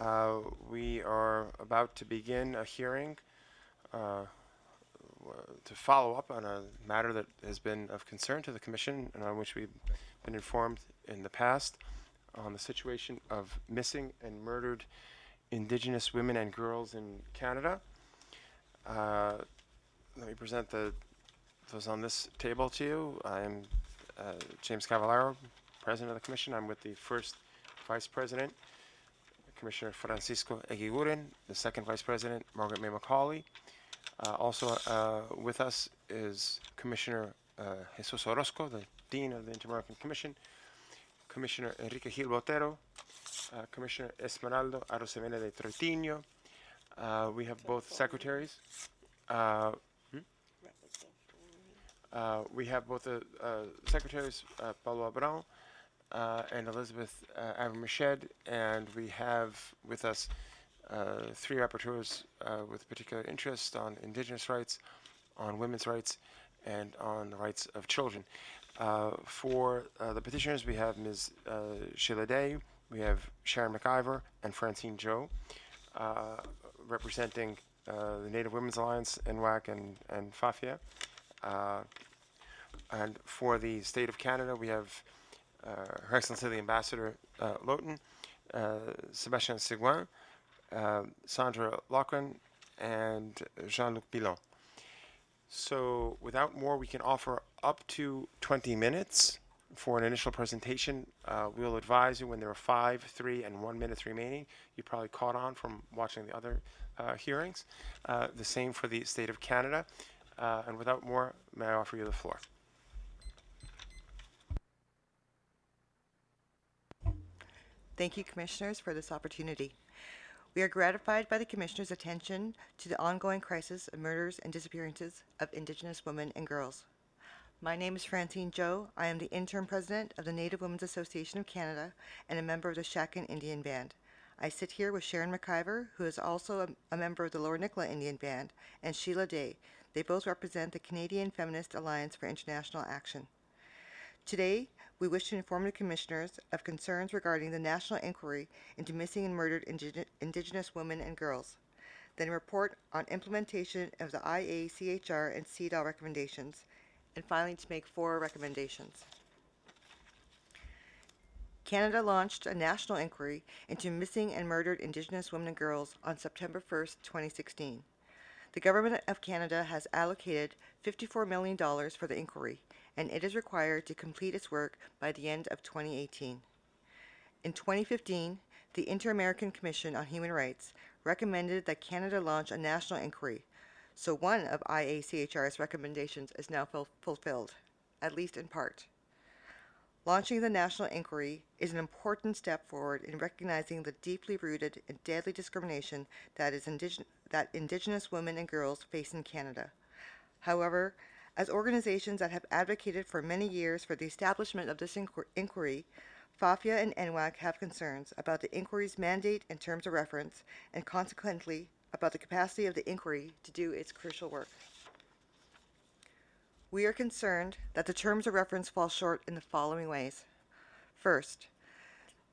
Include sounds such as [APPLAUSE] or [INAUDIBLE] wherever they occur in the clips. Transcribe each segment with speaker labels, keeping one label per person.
Speaker 1: Uh, we are about to begin a hearing uh, to follow up on a matter that has been of concern to the Commission and on which we've been informed in the past on the situation of missing and murdered Indigenous women and girls in Canada. Uh, let me present the those on this table to you. I'm uh, James Cavallaro, President of the Commission. I'm with the first Vice President, Commissioner Francisco Eguiguren, the second Vice President, Margaret May McCauley. Uh, also uh, with us is Commissioner uh, Jesus Orozco, the Dean of the Inter-American Commission, Commissioner Enrique Gil Botero, uh, Commissioner Esmeraldo Arosemena de Tretiño. Uh, we have both secretaries. Uh, hmm? we have both the uh, uh, secretaries, Paulo Abrão uh, and Elizabeth uh, Avramached, and we have with us uh, three rapporteurs uh, with particular interest on indigenous rights, on women's rights, and on the rights of children. Uh, for uh, the petitioners, we have Ms. Uh, Sheila Day, we have Sharon McIver, and Francine Joe, representing the Native Women's Alliance, NWAC, and, and FAFIA. and for the state of Canada, we have uh, Her Excellency the Ambassador uh, Lowton, uh, Sebastian Seguin, Sandra Lochran, and Jean-Luc Pilon. So without more, we can offer up to 20 minutes for an initial presentation. Uh, we'll advise you when there are five, three, and one minutes remaining. You probably caught on from watching the other uh, hearings. Uh, the same for the State of Canada. and without more, may I offer you the floor.
Speaker 2: Thank you, Commissioners, for this opportunity. We are gratified by the Commissioner's attention to the ongoing crisis of murders and disappearances of Indigenous women and girls. My name is Francine Joe. I am the interim president of the Native Women's Association of Canada and a member of the Shakin Indian Band. I sit here with Sharon McIver, who is also a, a member of the Lower Nicola Indian Band, and Sheila Day. They both represent the Canadian Feminist Alliance for International Action. Today, we wish to inform the Commissioners of concerns regarding the National Inquiry into Missing and Murdered Indige- Indigenous Women and Girls, then a report on implementation of the IACHR and CEDAW recommendations, and finally to make four recommendations. Canada launched a national inquiry into missing and murdered Indigenous women and girls on September 1, 2016. The Government of Canada has allocated $54 million for the inquiry, and it is required to complete its work by the end of 2018. In 2015, the Inter-American Commission on Human Rights recommended that Canada launch a national inquiry, so one of IACHR's recommendations is now ful fulfilled, at least in part. Launching the national inquiry is an important step forward in recognizing the deeply rooted and deadly discrimination indige that Indigenous women and girls face in Canada. However, as organizations that have advocated for many years for the establishment of this inquiry, FAFIA and NWAC have concerns about the inquiry's mandate and terms of reference, and consequently, about the capacity of the inquiry to do its crucial work. We are concerned that the terms of reference fall short in the following ways. First,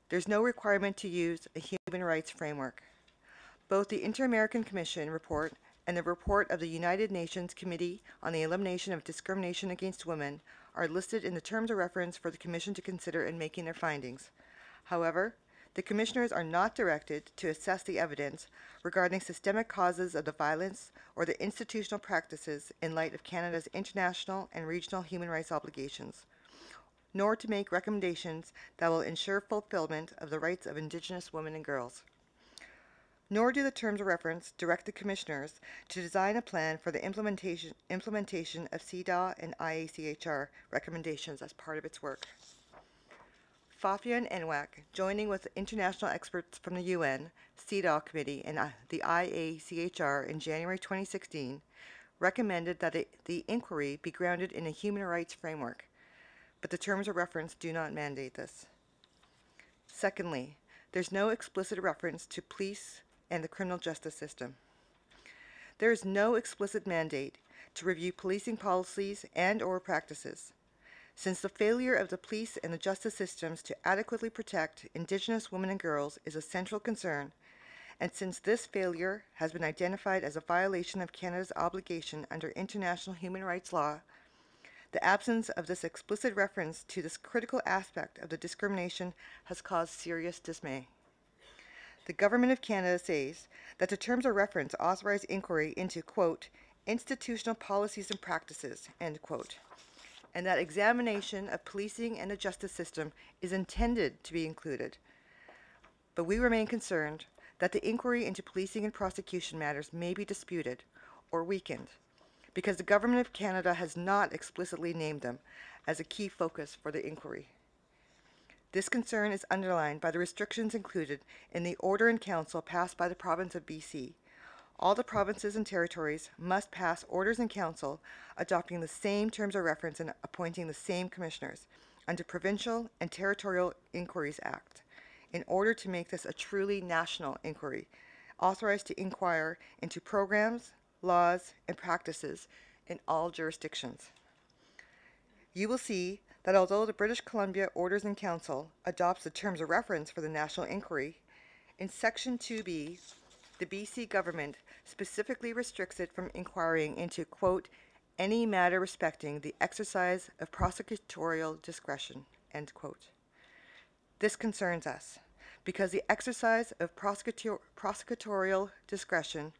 Speaker 2: there's no requirement to use a human rights framework. Both the Inter American Commission report and the report of the United Nations Committee on the Elimination of Discrimination Against Women are listed in the terms of reference for the Commission to consider in making their findings. However, the Commissioners are not directed to assess the evidence regarding systemic causes of the violence or the institutional practices in light of Canada's international and regional human rights obligations, nor to make recommendations that will ensure fulfillment of the rights of Indigenous women and girls nor do the terms of reference direct the commissioners to design a plan for the implementation, implementation of CEDAW and IACHR recommendations as part of its work. FAFIA and NWAC, joining with international experts from the UN, CEDAW Committee, and uh, the IACHR in January 2016, recommended that it, the inquiry be grounded in a human rights framework, but the terms of reference do not mandate this. Secondly, there's no explicit reference to police, and the criminal justice system. There is no explicit mandate to review policing policies and or practices. Since the failure of the police and the justice systems to adequately protect indigenous women and girls is a central concern, and since this failure has been identified as a violation of Canada's obligation under international human rights law, the absence of this explicit reference to this critical aspect of the discrimination has caused serious dismay the Government of Canada says that the terms of reference authorize inquiry into, quote, institutional policies and practices, end quote, and that examination of policing and the justice system is intended to be included. But we remain concerned that the inquiry into policing and prosecution matters may be disputed or weakened because the Government of Canada has not explicitly named them as a key focus for the inquiry. This concern is underlined by the restrictions included in the Order in Council passed by the Province of BC. All the provinces and territories must pass orders in council adopting the same terms of reference and appointing the same commissioners under Provincial and Territorial Inquiries Act in order to make this a truly national inquiry, authorized to inquire into programs, laws, and practices in all jurisdictions. You will see that although the British Columbia Orders in Council adopts the terms of reference for the national inquiry, in Section 2B, the BC government specifically restricts it from inquiring into, quote, any matter respecting the exercise of prosecutorial discretion, end quote. This concerns us because the exercise of prosecutor prosecutorial discretion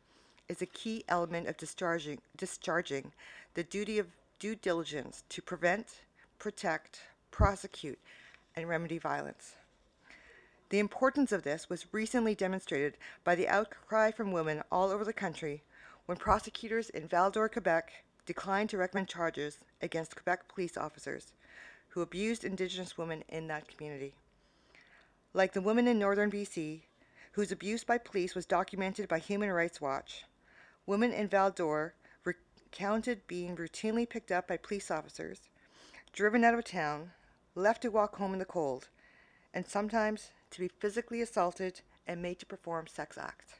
Speaker 2: is a key element of discharging, discharging the duty of due diligence to prevent protect, prosecute, and remedy violence. The importance of this was recently demonstrated by the outcry from women all over the country when prosecutors in Val d'Or, Quebec declined to recommend charges against Quebec police officers who abused Indigenous women in that community. Like the woman in northern BC, whose abuse by police was documented by Human Rights Watch, women in Val d'Or recounted being routinely picked up by police officers driven out of town, left to walk home in the cold, and sometimes to be physically assaulted and made to perform sex acts.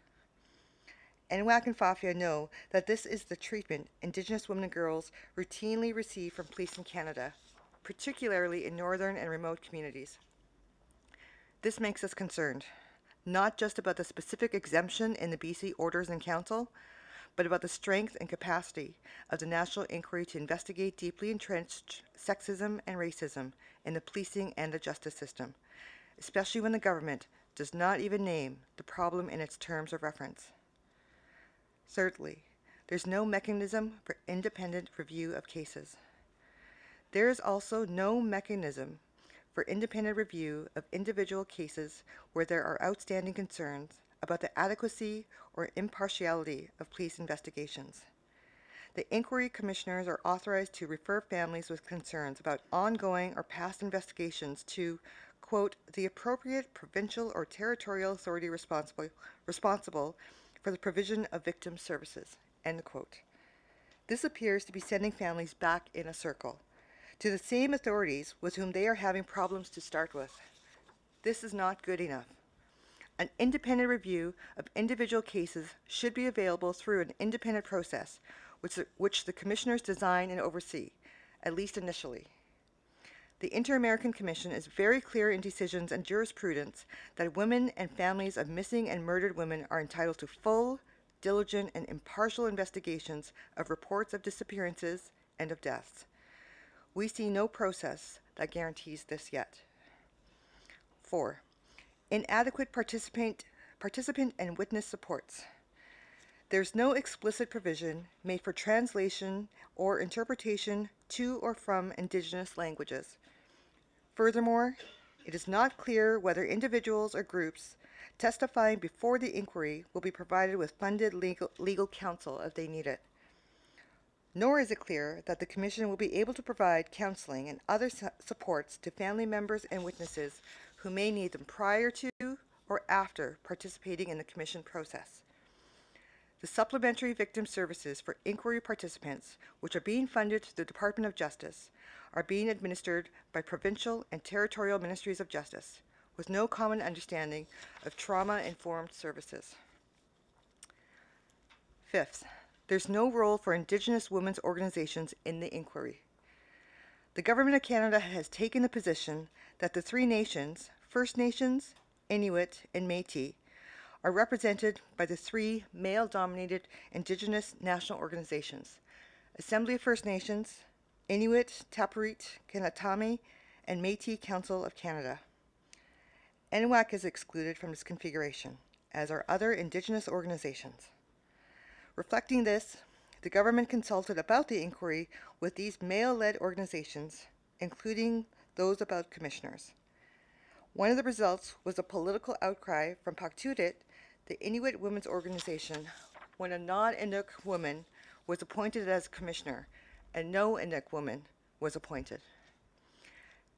Speaker 2: NWAC and Fafia know that this is the treatment Indigenous women and girls routinely receive from police in Canada, particularly in northern and remote communities. This makes us concerned, not just about the specific exemption in the BC Orders and Council, but about the strength and capacity of the national inquiry to investigate deeply entrenched sexism and racism in the policing and the justice system, especially when the government does not even name the problem in its terms of reference. Thirdly, there's no mechanism for independent review of cases. There is also no mechanism for independent review of individual cases where there are outstanding concerns about the adequacy or impartiality of police investigations. The inquiry commissioners are authorized to refer families with concerns about ongoing or past investigations to, quote, the appropriate provincial or territorial authority responsible, responsible for the provision of victim services, end quote. This appears to be sending families back in a circle to the same authorities with whom they are having problems to start with. This is not good enough. An independent review of individual cases should be available through an independent process, which, which the commissioners design and oversee, at least initially. The Inter American Commission is very clear in decisions and jurisprudence that women and families of missing and murdered women are entitled to full, diligent, and impartial investigations of reports of disappearances and of deaths. We see no process that guarantees this yet. 4 inadequate participant, participant and witness supports. There's no explicit provision made for translation or interpretation to or from indigenous languages. Furthermore, it is not clear whether individuals or groups testifying before the inquiry will be provided with funded legal, legal counsel if they need it. Nor is it clear that the Commission will be able to provide counseling and other su supports to family members and witnesses who may need them prior to or after participating in the Commission process. The supplementary victim services for inquiry participants, which are being funded through the Department of Justice, are being administered by provincial and territorial ministries of justice, with no common understanding of trauma informed services. Fifth, there's no role for Indigenous women's organizations in the inquiry. The Government of Canada has taken the position that the three nations, First Nations, Inuit, and Metis, are represented by the three male dominated Indigenous national organizations Assembly of First Nations, Inuit, Taparit, Kanatami, and Metis Council of Canada. NWAC is excluded from this configuration, as are other Indigenous organizations. Reflecting this, the government consulted about the inquiry with these male-led organizations, including those about commissioners. One of the results was a political outcry from Paktutit, the Inuit women's organization, when a non-Inuk woman was appointed as commissioner and no Inuk woman was appointed.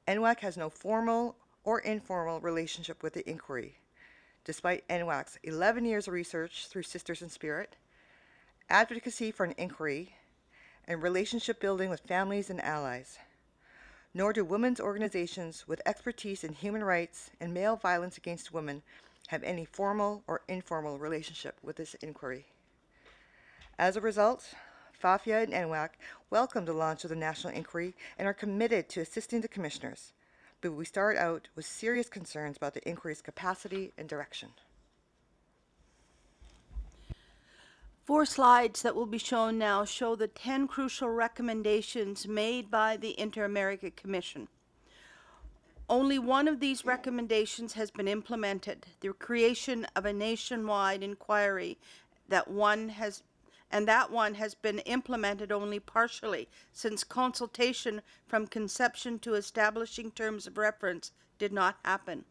Speaker 2: NWAC has no formal or informal relationship with the inquiry, despite NWAC's 11 years of research through Sisters in Spirit, advocacy for an inquiry, and relationship building with families and allies. Nor do women's organizations with expertise in human rights and male violence against women have any formal or informal relationship with this inquiry. As a result, Fafia and NWAC welcome the launch of the national inquiry and are committed to assisting the commissioners, but we start out with serious concerns about the inquiry's capacity and direction. Four slides that will be shown now show the 10
Speaker 3: crucial recommendations made by the Inter-America Commission. Only one of these recommendations has been implemented, the creation of a nationwide inquiry that one has and that one has been implemented only partially since consultation from conception to establishing terms of reference did not happen.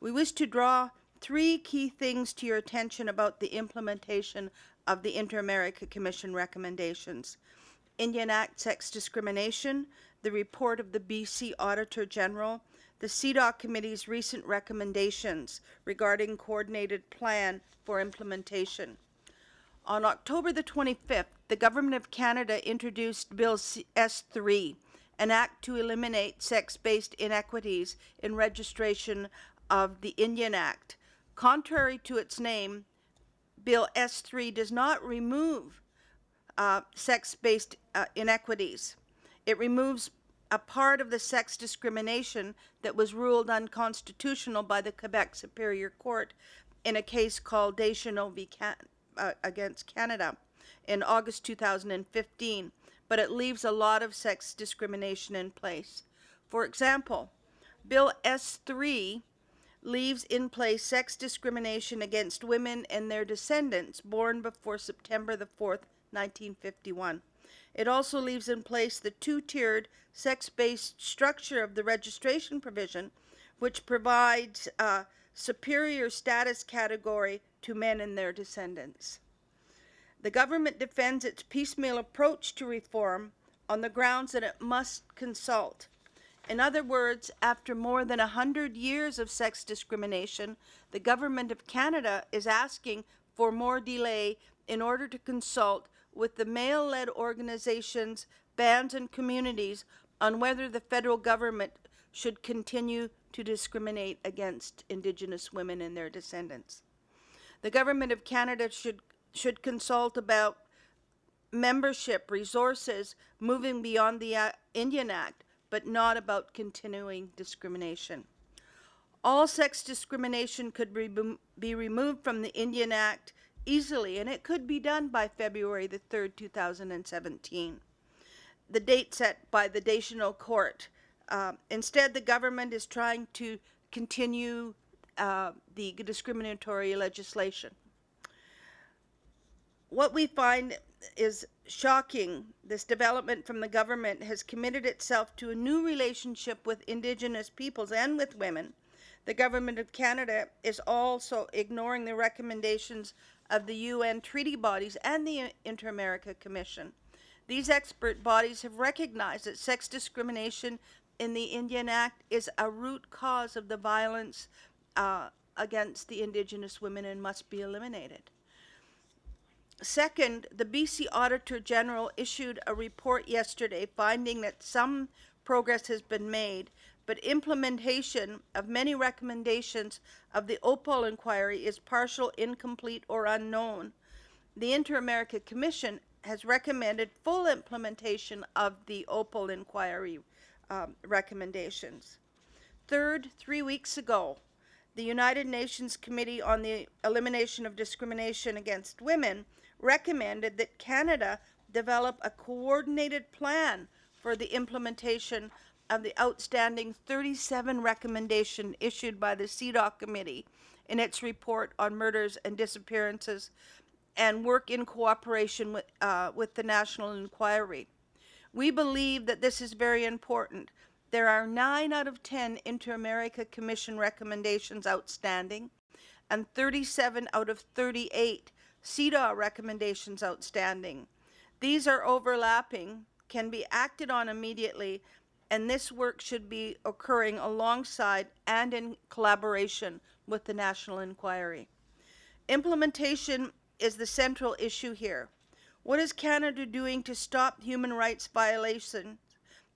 Speaker 3: We wish to draw three key things to your attention about the implementation of the Inter-America Commission recommendations. Indian Act Sex Discrimination, the report of the BC Auditor General, the CEDAW Committee's recent recommendations regarding coordinated plan for implementation. On October the 25th, the Government of Canada introduced Bill S3, an act to eliminate sex-based inequities in registration of the Indian Act. Contrary to its name, Bill S3 does not remove uh, sex based uh, inequities, it removes a part of the sex discrimination that was ruled unconstitutional by the Quebec Superior Court in a case called Deschanel v. Can uh, against Canada in August 2015, but it leaves a lot of sex discrimination in place. For example, Bill S3 leaves in place sex discrimination against women and their descendants born before September the 4th, 1951. It also leaves in place the two-tiered sex-based structure of the registration provision, which provides a superior status category to men and their descendants. The government defends its piecemeal approach to reform on the grounds that it must consult in other words, after more than 100 years of sex discrimination, the Government of Canada is asking for more delay in order to consult with the male led organizations, bands, and communities on whether the federal government should continue to discriminate against Indigenous women and their descendants. The Government of Canada should, should consult about membership, resources, moving beyond the uh, Indian Act, but not about continuing discrimination. All sex discrimination could be, be removed from the Indian Act easily, and it could be done by February the 3rd, 2017, the date set by the Deschanel Court. Uh, instead, the government is trying to continue uh, the discriminatory legislation. What we find is shocking, this development from the government has committed itself to a new relationship with Indigenous peoples and with women. The government of Canada is also ignoring the recommendations of the UN treaty bodies and the Inter America Commission. These expert bodies have recognized that sex discrimination in the Indian Act is a root cause of the violence uh, against the Indigenous women and must be eliminated. Second, the BC Auditor General issued a report yesterday finding that some progress has been made, but implementation of many recommendations of the OPAL inquiry is partial, incomplete, or unknown. The Inter America Commission has recommended full implementation of the OPAL inquiry um, recommendations. Third, three weeks ago, the United Nations Committee on the Elimination of Discrimination Against Women recommended that Canada develop a coordinated plan for the implementation of the outstanding 37 recommendation issued by the CEDAW committee in its report on murders and disappearances and work in cooperation with, uh, with the National Inquiry. We believe that this is very important. There are nine out of 10 Inter-America Commission recommendations outstanding and 37 out of 38 CEDAW recommendations outstanding. These are overlapping, can be acted on immediately, and this work should be occurring alongside and in collaboration with the National Inquiry. Implementation is the central issue here. What is Canada doing to stop human rights violations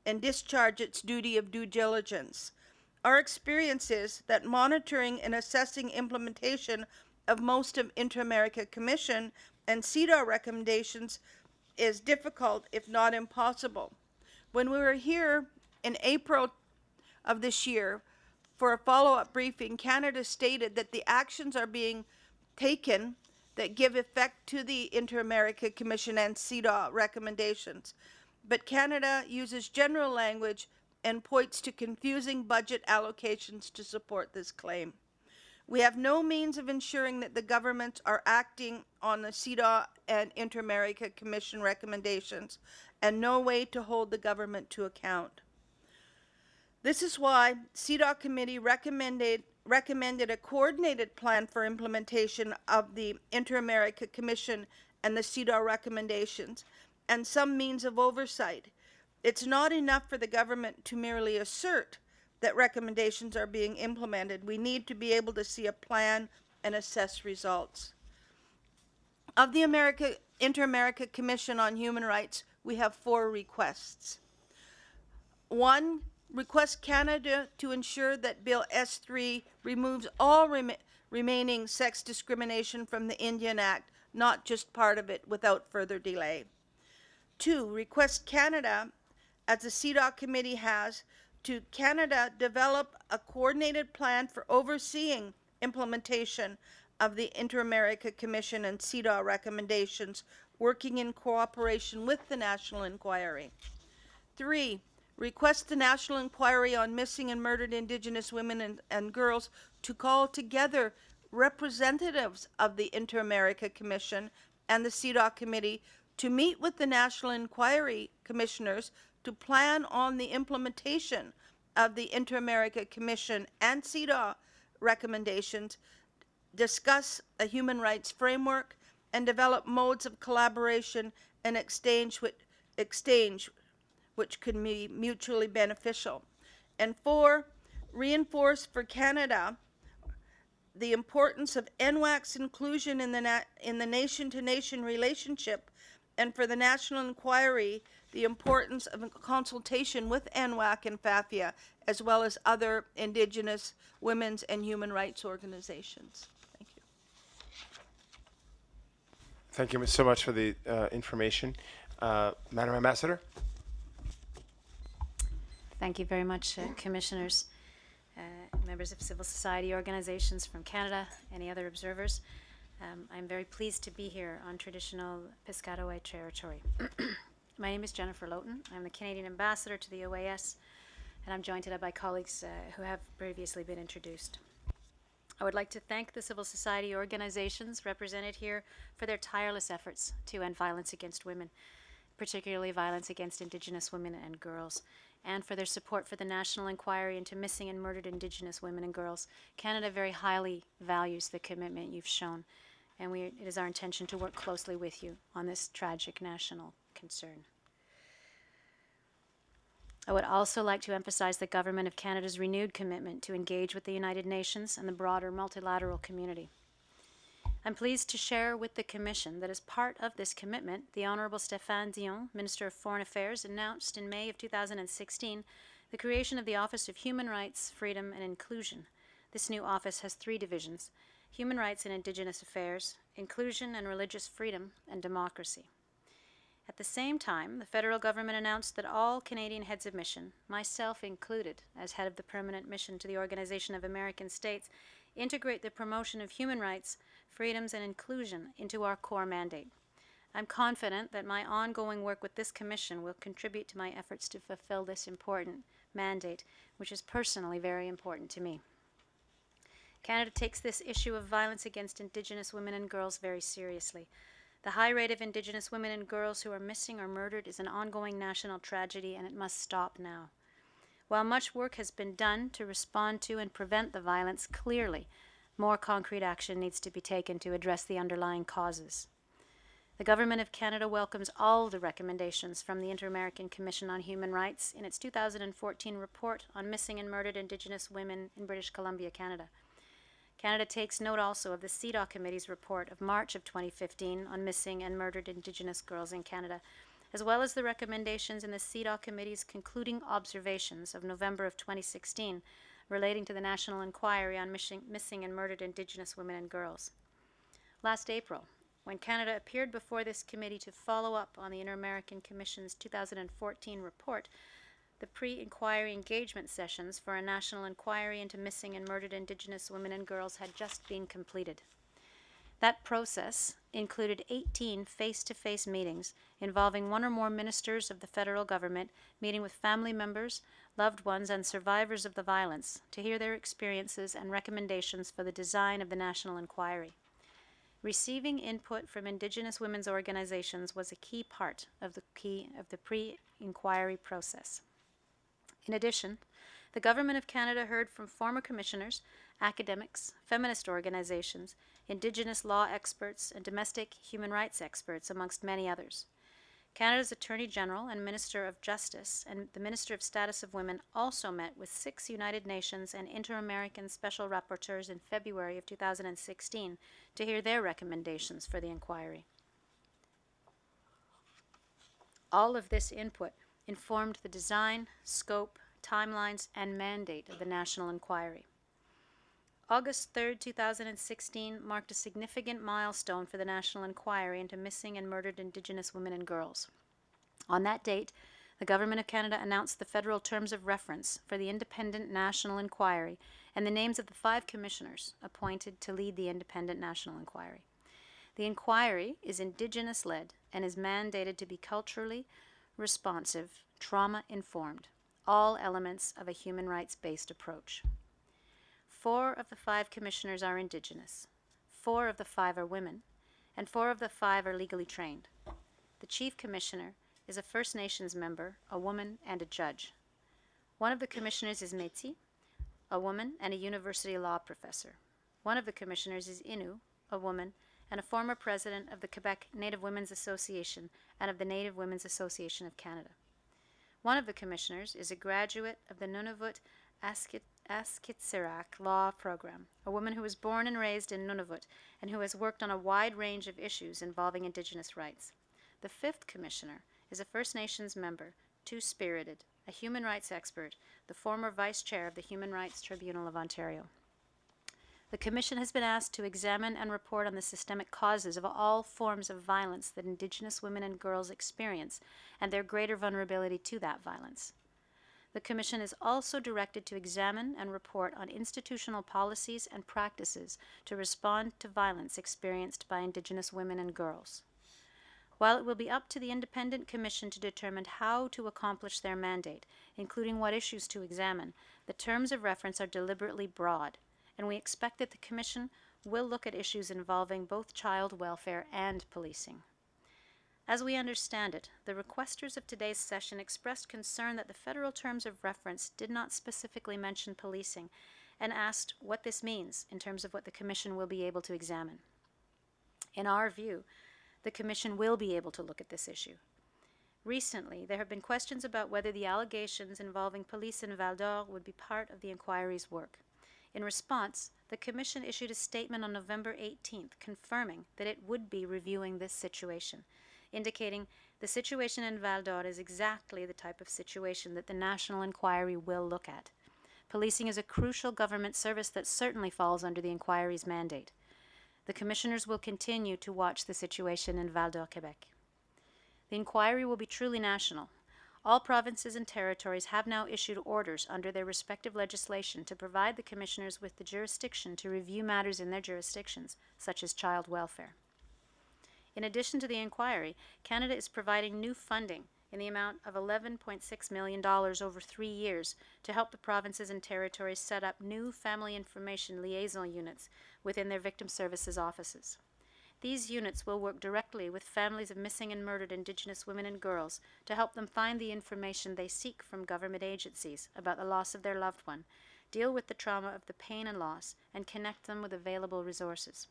Speaker 3: and discharge its duty of due diligence? Our experience is that monitoring and assessing implementation of most of Inter-America Commission and CEDAW recommendations is difficult, if not impossible. When we were here in April of this year for a follow-up briefing, Canada stated that the actions are being taken that give effect to the Inter-America Commission and CEDAW recommendations. But Canada uses general language and points to confusing budget allocations to support this claim. We have no means of ensuring that the governments are acting on the CEDAW and Inter-America Commission recommendations and no way to hold the government to account. This is why CEDAW committee recommended recommended a coordinated plan for implementation of the Inter-America Commission and the CEDAW recommendations and some means of oversight. It's not enough for the government to merely assert that recommendations are being implemented. We need to be able to see a plan and assess results. Of the America, Inter-America Commission on Human Rights, we have four requests. One, request Canada to ensure that Bill S3 removes all rem remaining sex discrimination from the Indian Act, not just part of it, without further delay. Two, request Canada, as the CEDAW committee has, to Canada develop a coordinated plan for overseeing implementation of the Inter-America Commission and CEDAW recommendations, working in cooperation with the National Inquiry. Three, request the National Inquiry on Missing and Murdered Indigenous Women and, and Girls to call together representatives of the Inter-America Commission and the CEDAW Committee to meet with the National Inquiry Commissioners to plan on the implementation of the Inter-America Commission and CEDAW recommendations, discuss a human rights framework, and develop modes of collaboration and exchange, exchange which can be mutually beneficial. And four, reinforce for Canada the importance of NWAC's inclusion in the, in the nation to -nation relationship and for the National Inquiry the importance of consultation with ANWAC and FAFIA, as well as other indigenous women's and human rights organizations. Thank you.
Speaker 1: Thank you so much for the uh, information. Uh, Madam Ambassador?
Speaker 4: Thank you very much, uh, commissioners, uh, members of civil society organizations from Canada, any other observers. Um, I'm very pleased to be here on traditional Piscataway territory. [CLEARS THROAT] My name is Jennifer Lowton. I'm the Canadian Ambassador to the OAS, and I'm joined today by colleagues uh, who have previously been introduced. I would like to thank the civil society organizations represented here for their tireless efforts to end violence against women, particularly violence against Indigenous women and girls, and for their support for the National Inquiry into Missing and Murdered Indigenous Women and Girls. Canada very highly values the commitment you've shown, and we, it is our intention to work closely with you on this tragic national concern. I would also like to emphasize the Government of Canada's renewed commitment to engage with the United Nations and the broader multilateral community. I'm pleased to share with the Commission that as part of this commitment, the Honourable Stéphane Dion, Minister of Foreign Affairs, announced in May of 2016 the creation of the Office of Human Rights, Freedom and Inclusion. This new office has three divisions, Human Rights and Indigenous Affairs, Inclusion and Religious Freedom, and Democracy. At the same time, the federal government announced that all Canadian heads of mission, myself included, as head of the permanent mission to the Organization of American States, integrate the promotion of human rights, freedoms, and inclusion into our core mandate. I'm confident that my ongoing work with this commission will contribute to my efforts to fulfill this important mandate, which is personally very important to me. Canada takes this issue of violence against Indigenous women and girls very seriously. The high rate of Indigenous women and girls who are missing or murdered is an ongoing national tragedy and it must stop now. While much work has been done to respond to and prevent the violence, clearly more concrete action needs to be taken to address the underlying causes. The Government of Canada welcomes all the recommendations from the Inter American Commission on Human Rights in its 2014 report on missing and murdered Indigenous women in British Columbia, Canada. Canada takes note also of the CEDAW Committee's report of March of 2015 on missing and murdered Indigenous girls in Canada, as well as the recommendations in the CEDAW Committee's concluding observations of November of 2016 relating to the National Inquiry on Missing, missing and Murdered Indigenous Women and Girls. Last April, when Canada appeared before this committee to follow up on the Inter American Commission's 2014 report the pre-inquiry engagement sessions for a national inquiry into missing and murdered Indigenous women and girls had just been completed. That process included 18 face-to-face -face meetings involving one or more ministers of the federal government meeting with family members, loved ones, and survivors of the violence to hear their experiences and recommendations for the design of the national inquiry. Receiving input from Indigenous women's organizations was a key part of the key of the pre-inquiry process. In addition, the Government of Canada heard from former commissioners, academics, feminist organizations, Indigenous law experts, and domestic human rights experts, amongst many others. Canada's Attorney General and Minister of Justice and the Minister of Status of Women also met with six United Nations and Inter American Special Rapporteurs in February of 2016 to hear their recommendations for the inquiry. All of this input informed the design, scope, timelines, and mandate of the National Inquiry. August 3, 2016 marked a significant milestone for the National Inquiry into Missing and Murdered Indigenous Women and Girls. On that date, the Government of Canada announced the federal terms of reference for the Independent National Inquiry and the names of the five commissioners appointed to lead the Independent National Inquiry. The inquiry is Indigenous led and is mandated to be culturally, responsive, trauma informed, all elements of a human rights based approach. Four of the five commissioners are Indigenous, four of the five are women, and four of the five are legally trained. The Chief Commissioner is a First Nations member, a woman, and a judge. One of the commissioners is Métis, a woman, and a university law professor. One of the commissioners is Innu, a woman, and a former president of the Quebec Native Women's Association and of the Native Women's Association of Canada. One of the commissioners is a graduate of the Nunavut Askit Law Program, a woman who was born and raised in Nunavut and who has worked on a wide range of issues involving Indigenous rights. The fifth commissioner is a First Nations member, two spirited, a human rights expert, the former vice chair of the Human Rights Tribunal of Ontario. The Commission has been asked to examine and report on the systemic causes of all forms of violence that Indigenous women and girls experience and their greater vulnerability to that violence. The Commission is also directed to examine and report on institutional policies and practices to respond to violence experienced by Indigenous women and girls. While it will be up to the independent commission to determine how to accomplish their mandate, including what issues to examine, the terms of reference are deliberately broad and we expect that the Commission will look at issues involving both child welfare and policing. As we understand it, the requesters of today's session expressed concern that the federal terms of reference did not specifically mention policing and asked what this means in terms of what the Commission will be able to examine. In our view, the Commission will be able to look at this issue. Recently, there have been questions about whether the allegations involving police in Val d'Or would be part of the inquiry's work. In response, the Commission issued a statement on November 18th confirming that it would be reviewing this situation, indicating the situation in Val d'Or is exactly the type of situation that the National Inquiry will look at. Policing is a crucial government service that certainly falls under the inquiry's mandate. The commissioners will continue to watch the situation in Val d'Or, Quebec. The inquiry will be truly national, all provinces and territories have now issued orders under their respective legislation to provide the commissioners with the jurisdiction to review matters in their jurisdictions, such as child welfare. In addition to the inquiry, Canada is providing new funding in the amount of $11.6 million over three years to help the provinces and territories set up new family information liaison units within their victim services offices. These units will work directly with families of missing and murdered Indigenous women and girls to help them find the information they seek from government agencies about the loss of their loved one, deal with the trauma of the pain and loss, and connect them with available resources.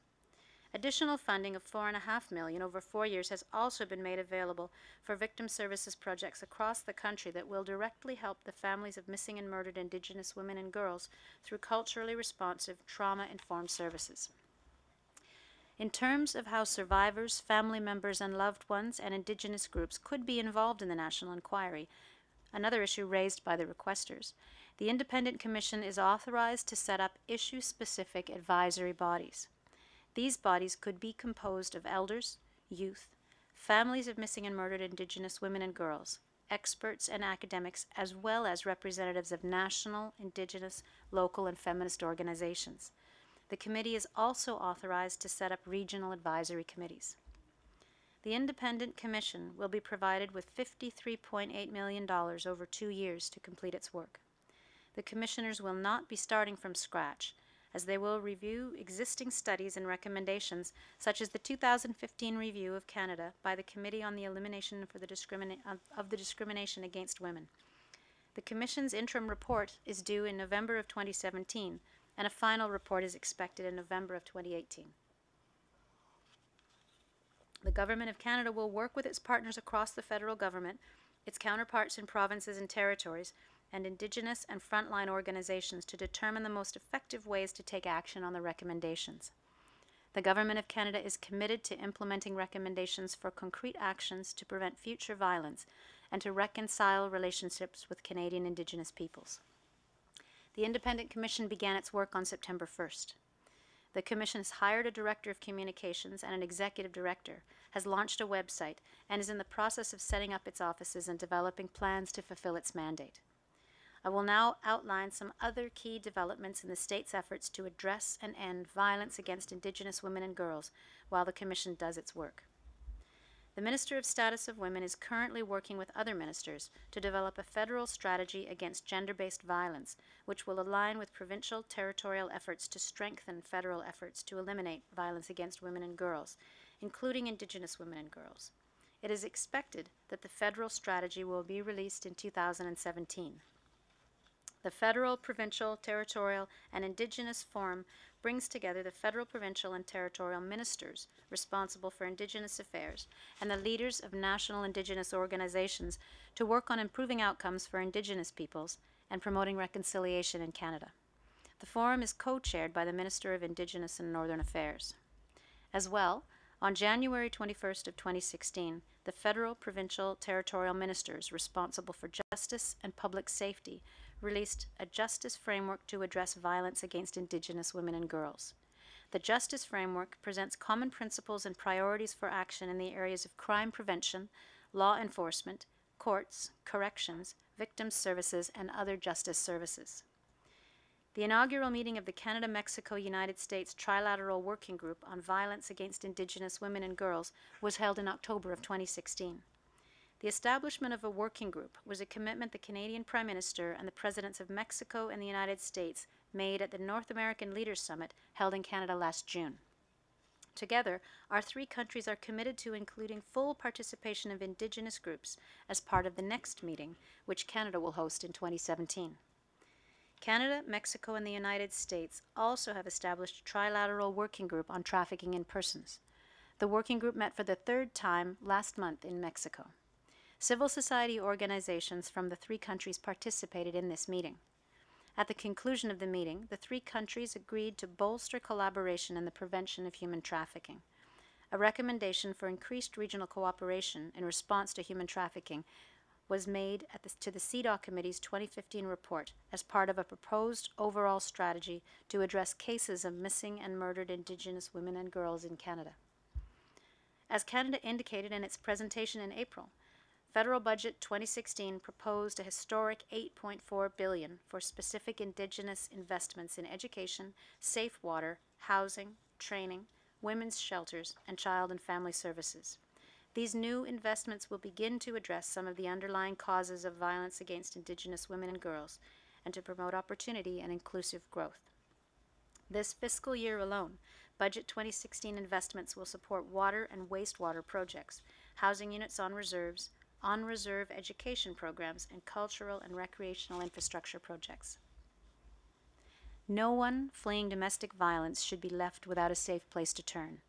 Speaker 4: Additional funding of $4.5 million over four years has also been made available for victim services projects across the country that will directly help the families of missing and murdered Indigenous women and girls through culturally responsive, trauma informed services in terms of how survivors, family members, and loved ones and Indigenous groups could be involved in the national inquiry, another issue raised by the requesters. The Independent Commission is authorized to set up issue specific advisory bodies. These bodies could be composed of elders, youth, families of missing and murdered Indigenous women and girls, experts and academics, as well as representatives of national, Indigenous, local, and feminist organizations. The committee is also authorized to set up regional advisory committees. The independent commission will be provided with $53.8 million over two years to complete its work. The commissioners will not be starting from scratch, as they will review existing studies and recommendations, such as the 2015 review of Canada by the Committee on the Elimination for the of, of the Discrimination Against Women. The Commission's interim report is due in November of 2017, and a final report is expected in November of 2018. The Government of Canada will work with its partners across the federal government, its counterparts in provinces and territories, and Indigenous and frontline organizations to determine the most effective ways to take action on the recommendations. The Government of Canada is committed to implementing recommendations for concrete actions to prevent future violence and to reconcile relationships with Canadian Indigenous peoples. The Independent Commission began its work on September 1st. The Commission has hired a Director of Communications and an Executive Director, has launched a website, and is in the process of setting up its offices and developing plans to fulfill its mandate. I will now outline some other key developments in the state's efforts to address and end violence against Indigenous women and girls while the Commission does its work. The Minister of Status of Women is currently working with other ministers to develop a federal strategy against gender based violence, which will align with provincial territorial efforts to strengthen federal efforts to eliminate violence against women and girls, including Indigenous women and girls. It is expected that the federal strategy will be released in 2017. The federal, provincial, territorial, and indigenous forum brings together the federal, provincial, and territorial ministers responsible for indigenous affairs and the leaders of national indigenous organizations to work on improving outcomes for indigenous peoples and promoting reconciliation in Canada. The forum is co-chaired by the Minister of Indigenous and Northern Affairs. As well, on January 21st of 2016, the federal, provincial, territorial ministers responsible for justice and public safety released a justice framework to address violence against Indigenous women and girls. The justice framework presents common principles and priorities for action in the areas of crime prevention, law enforcement, courts, corrections, victim services, and other justice services. The inaugural meeting of the Canada Mexico United States Trilateral Working Group on Violence Against Indigenous Women and Girls was held in October of 2016. The establishment of a working group was a commitment the Canadian Prime Minister and the Presidents of Mexico and the United States made at the North American Leaders Summit held in Canada last June. Together, our three countries are committed to including full participation of Indigenous groups as part of the next meeting, which Canada will host in 2017. Canada, Mexico, and the United States also have established a trilateral working group on trafficking in persons. The working group met for the third time last month in Mexico. Civil society organizations from the three countries participated in this meeting. At the conclusion of the meeting, the three countries agreed to bolster collaboration in the prevention of human trafficking. A recommendation for increased regional cooperation in response to human trafficking was made the, to the CEDAW Committee's 2015 report as part of a proposed overall strategy to address cases of missing and murdered Indigenous women and girls in Canada. As Canada indicated in its presentation in April, Federal Budget 2016 proposed a historic 8.4 billion for specific indigenous investments in education, safe water, housing, training, women's shelters, and child and family services. These new investments will begin to address some of the underlying causes of violence against indigenous women and girls and to promote opportunity and inclusive growth. This fiscal year alone, Budget 2016 investments will support water and wastewater projects, housing units on reserves, on-reserve education programs, and cultural and recreational infrastructure projects. No one fleeing domestic violence should be left without a safe place to turn.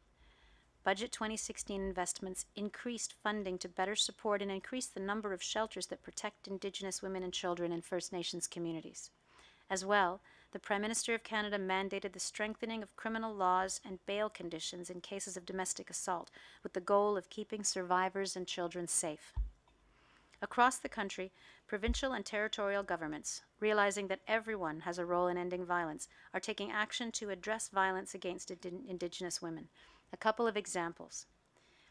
Speaker 4: Budget 2016 investments increased funding to better support and increase the number of shelters that protect Indigenous women and children in First Nations communities. As well, the Prime Minister of Canada mandated the strengthening of criminal laws and bail conditions in cases of domestic assault with the goal of keeping survivors and children safe. Across the country, provincial and territorial governments, realizing that everyone has a role in ending violence, are taking action to address violence against ind Indigenous women. A couple of examples.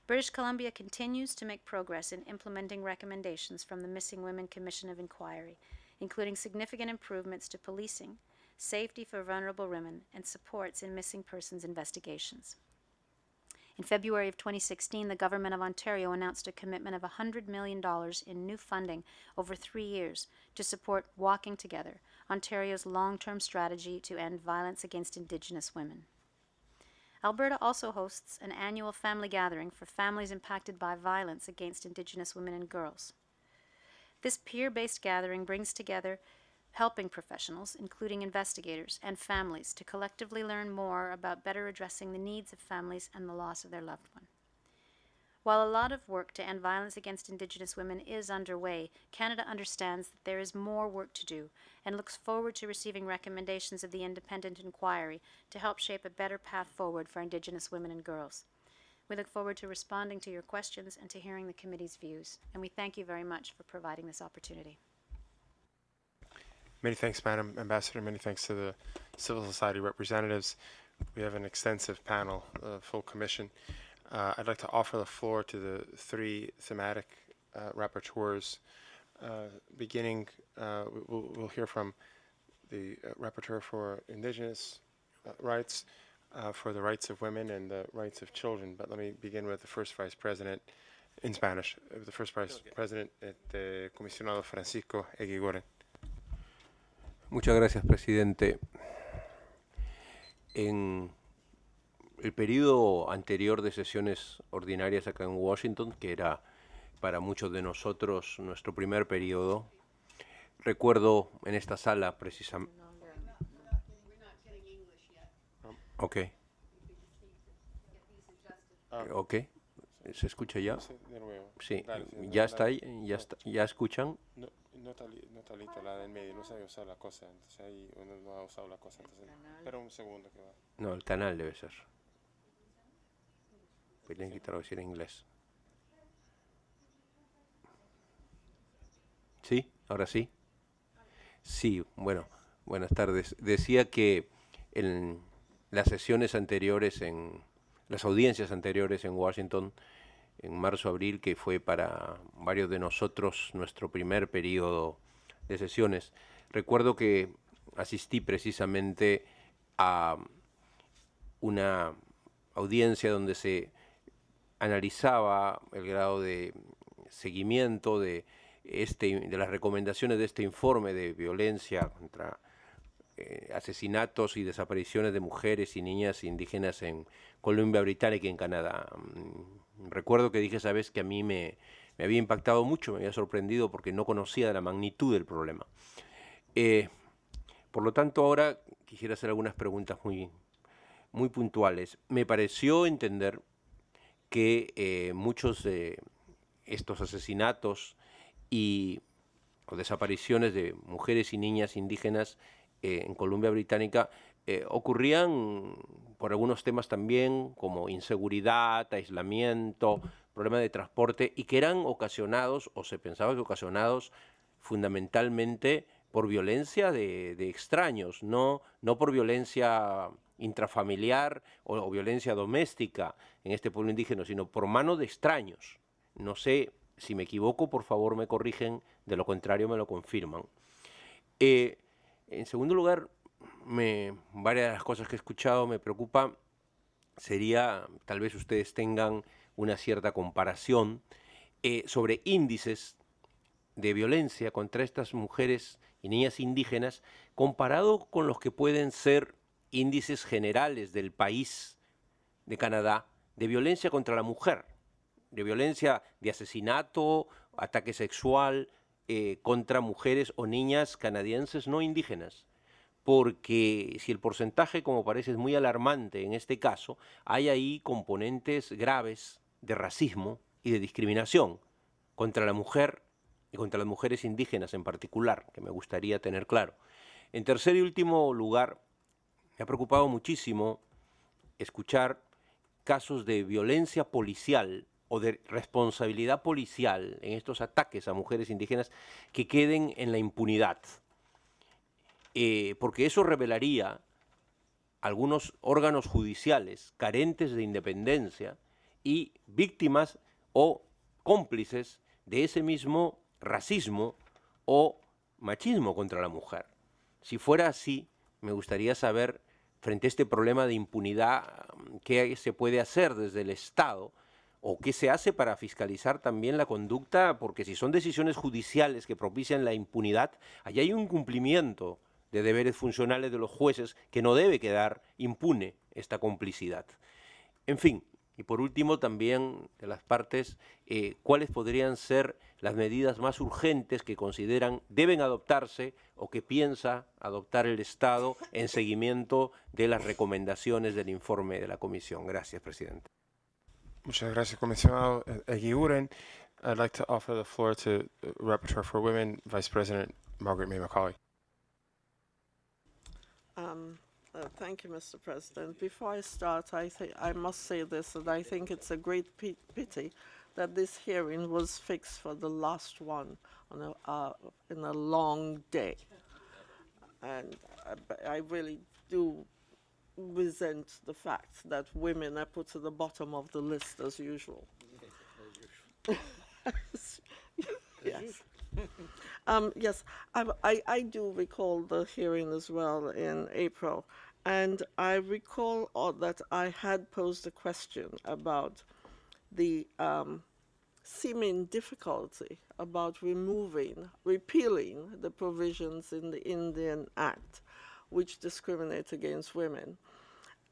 Speaker 4: British Columbia continues to make progress in implementing recommendations from the Missing Women Commission of Inquiry, including significant improvements to policing, safety for vulnerable women, and supports in missing persons investigations. In February of 2016, the Government of Ontario announced a commitment of $100 million in new funding over three years to support Walking Together, Ontario's long term strategy to end violence against Indigenous women. Alberta also hosts an annual family gathering for families impacted by violence against Indigenous women and girls. This peer based gathering brings together helping professionals, including investigators and families, to collectively learn more about better addressing the needs of families and the loss of their loved one. While a lot of work to end violence against Indigenous women is underway, Canada understands that there is more work to do and looks forward to receiving recommendations of the independent inquiry to help shape a better path forward for Indigenous women and girls. We look forward to responding to your questions and to hearing the committee's views, and we thank you very much for providing this opportunity.
Speaker 1: Many thanks, Madam Ambassador. Many thanks to the civil society representatives. We have an extensive panel, a full commission. Uh, I'd like to offer the floor to the three thematic uh, rapporteurs. Uh, beginning, uh, we'll, we'll, hear from the uh, rapporteur for Indigenous rights, for the rights of women and the rights of children. But let me begin with the first vice president in Spanish, the first vice okay. president, the eh, Comisionado
Speaker 5: Francisco Eguiguren. Muchas gracias, presidente. En el periodo anterior de sesiones ordinarias acá en Washington, que era para muchos de nosotros nuestro primer periodo, recuerdo en esta sala precisamente... Ok. Ah. Ok. ¿Se escucha ya? Sí, de nuevo. Sí, ya está ahí, ya, ya escuchan.
Speaker 1: No, no, está, no la del medio, no se usar usado la cosa, entonces ahí uno no ha usado la cosa. Entonces, espera un segundo que va.
Speaker 5: No, el canal debe ser. Pues a tienen a decir en inglés. ¿Sí? ¿Ahora sí? Sí, bueno, buenas tardes. Decía que en las sesiones anteriores en las audiencias anteriores en Washington en marzo-abril, que fue para varios de nosotros nuestro primer periodo de sesiones. Recuerdo que asistí precisamente a una audiencia donde se analizaba el grado de seguimiento de, este, de las recomendaciones de este informe de violencia contra eh, asesinatos y desapariciones de mujeres y niñas indígenas en Colombia Británica y en Canadá. Recuerdo que dije esa vez que a mí me, había impactado mucho, me había sorprendido porque no conocía la magnitud del problema. Eh, por lo tanto, ahora quisiera hacer algunas preguntas muy, muy puntuales. Me pareció entender que eh, muchos de estos asesinatos y o desapariciones de mujeres y niñas indígenas eh, en Colombia Británica eh, ocurrían por algunos temas también como inseguridad, aislamiento, problemas de transporte, y que eran ocasionados, o se pensaba que ocasionados fundamentalmente por violencia de, extraños, no, no por violencia intrafamiliar o, violencia doméstica en este pueblo indígena, sino por mano de extraños. No sé si me equivoco, por favor me corrigen, de lo contrario me lo confirman. Eh, en segundo lugar, varias de las cosas que he escuchado me preocupa sería, tal vez ustedes tengan una cierta comparación eh, sobre índices de violencia contra estas mujeres y niñas indígenas comparado con los que pueden ser índices generales del país de Canadá de violencia contra la mujer, de violencia de asesinato, ataque sexual eh, contra mujeres o niñas canadienses no indígenas porque si el porcentaje, como parece, es muy alarmante en este caso, hay ahí componentes graves de racismo y de discriminación contra la mujer y contra las mujeres indígenas en particular, que me gustaría tener claro. En tercer y último lugar, me ha preocupado muchísimo escuchar casos de violencia policial o de responsabilidad policial en estos ataques a mujeres indígenas que queden en la impunidad. Eh, porque eso revelaría algunos órganos judiciales carentes de independencia y víctimas o cómplices de ese mismo racismo o machismo contra la mujer. Si fuera así, me gustaría saber, frente a este problema de impunidad, qué se puede hacer desde el Estado o qué se hace para fiscalizar también la conducta, porque si son decisiones judiciales que propician la impunidad, allá hay un cumplimiento de deberes funcionales de los jueces que no debe quedar impune esta complicidad. En fin, y por último también de las partes, eh, cuáles podrían ser las medidas más urgentes que consideran deben adoptarse o que piensa adoptar el Estado en seguimiento de las recomendaciones del informe de la Comisión. Gracias, presidente.
Speaker 1: Muchas gracias, comisionado I'd like to offer the floor to uh, for Women, Vice President Margaret May McCauley.
Speaker 6: Um, uh, Thank you, Mr. President. Before I start, I I must say this, that I think it's a great pity that this hearing was fixed for the last one on a, uh, in a long day. And I, uh, I really do resent the fact that women are put to the bottom of the list as usual. [LAUGHS] Yes. Um, yes, I, I, I do recall the hearing as well in April. And I recall uh, that I had posed a question about the um, seeming difficulty about removing, repealing the provisions in the Indian Act which discriminate against women.